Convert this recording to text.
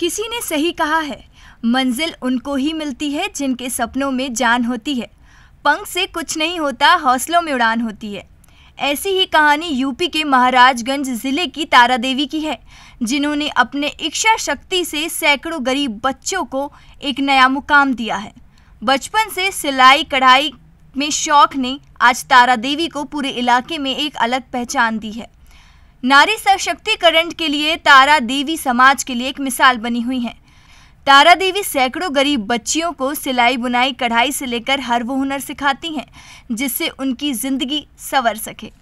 किसी ने सही कहा है मंजिल उनको ही मिलती है जिनके सपनों में जान होती है पंख से कुछ नहीं होता हौसलों में उड़ान होती है ऐसी ही कहानी यूपी के महाराजगंज ज़िले की तारा देवी की है जिन्होंने अपने इच्छा शक्ति से सैकड़ों गरीब बच्चों को एक नया मुकाम दिया है बचपन से सिलाई कढ़ाई में शौक ने आज तारा देवी को पूरे इलाके में एक अलग पहचान दी है नारी सशक्तिकरण के लिए तारा देवी समाज के लिए एक मिसाल बनी हुई है तारा देवी सैकड़ों गरीब बच्चियों को सिलाई बुनाई कढ़ाई से लेकर हर वो हुनर सिखाती हैं जिससे उनकी ज़िंदगी संवर सके